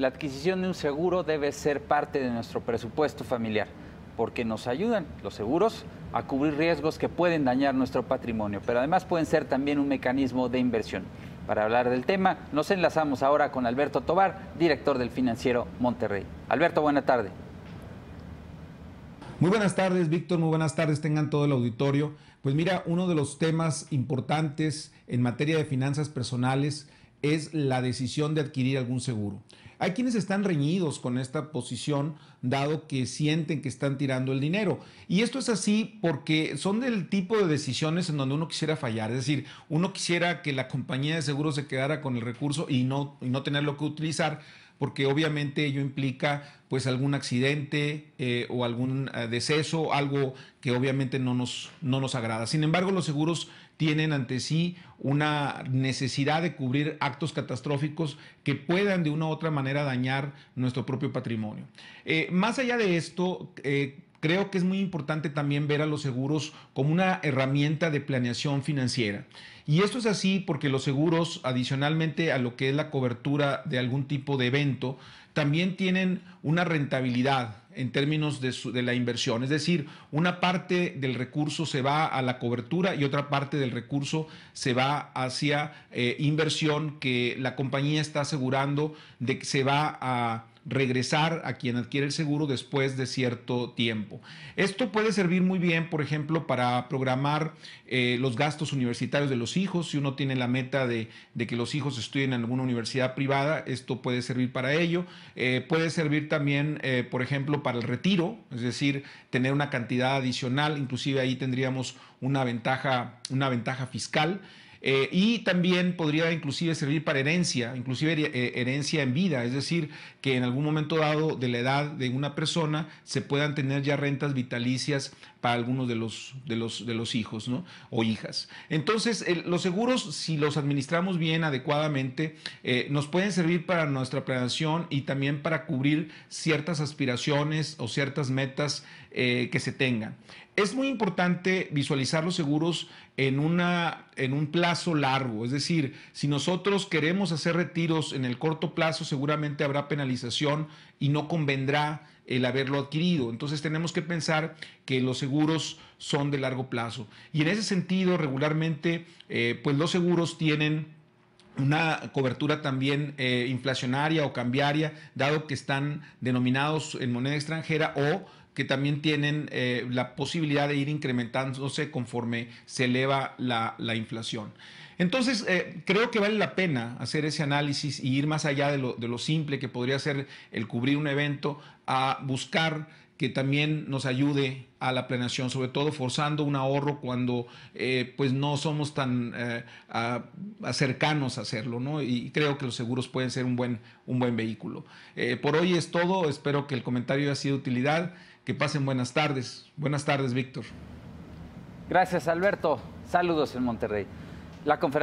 la adquisición de un seguro debe ser parte de nuestro presupuesto familiar, porque nos ayudan los seguros a cubrir riesgos que pueden dañar nuestro patrimonio, pero además pueden ser también un mecanismo de inversión. Para hablar del tema, nos enlazamos ahora con Alberto Tobar, director del financiero Monterrey. Alberto, buena tarde. Muy buenas tardes, Víctor. Muy buenas tardes, tengan todo el auditorio. Pues mira, uno de los temas importantes en materia de finanzas personales es la decisión de adquirir algún seguro. Hay quienes están reñidos con esta posición, dado que sienten que están tirando el dinero. Y esto es así porque son del tipo de decisiones en donde uno quisiera fallar. Es decir, uno quisiera que la compañía de seguros se quedara con el recurso y no, y no tenerlo que utilizar porque obviamente ello implica pues algún accidente eh, o algún eh, deceso, algo que obviamente no nos, no nos agrada. Sin embargo, los seguros tienen ante sí una necesidad de cubrir actos catastróficos que puedan de una u otra manera dañar nuestro propio patrimonio. Eh, más allá de esto, creo que es muy importante también ver a los seguros como una herramienta de planeación financiera. Y esto es así porque los seguros, adicionalmente a lo que es la cobertura de algún tipo de evento, también tienen una rentabilidad en términos de, la inversión. Es decir, una parte del recurso se va a la cobertura y otra parte del recurso se va hacia eh, inversión que la compañía está asegurando de que se va a regresar a quien adquiere el seguro después de cierto tiempo. Esto puede servir muy bien, por ejemplo, para programar eh, los gastos universitarios de los hijos. Si uno tiene la meta de, que los hijos estudien en alguna universidad privada, esto puede servir para ello. Eh, puede servir también, eh, por ejemplo, para el retiro, es decir, tener una cantidad adicional, inclusive ahí tendríamos una ventaja, una ventaja fiscal. Eh, y también podría inclusive servir para herencia, inclusive eh, herencia en vida, es decir, que en algún momento dado de la edad de una persona se puedan tener ya rentas vitalicias para algunos de los, de los, de los hijos o hijas. Entonces, los seguros, si los administramos bien, adecuadamente, eh, nos pueden servir para nuestra planeación y también para cubrir ciertas aspiraciones o ciertas metas que se tengan. Es muy importante visualizar los seguros en, una, en un plazo largo, es decir, si nosotros queremos hacer retiros en el corto plazo, seguramente habrá penalización y no convendrá el haberlo adquirido. Entonces tenemos que pensar que los seguros son de largo plazo. Y en ese sentido, regularmente, eh, pues los seguros tienen una cobertura también eh, inflacionaria o cambiaria, dado que están denominados en moneda extranjera o que también tienen eh, la posibilidad de ir incrementándose conforme se eleva la, inflación. Entonces, eh, creo que vale la pena hacer ese análisis y ir más allá de lo simple que podría ser el cubrir un evento, a buscar que también nos ayude a la planeación, sobre todo forzando un ahorro cuando eh, pues no somos tan eh, a, cercanos a hacerlo, ¿no? Y creo que los seguros pueden ser un buen, un buen vehículo. Eh, por hoy es todo, espero que el comentario haya sido de utilidad, que pasen buenas tardes. Buenas tardes, Víctor. Gracias, Alberto. Saludos en Monterrey. La conferencia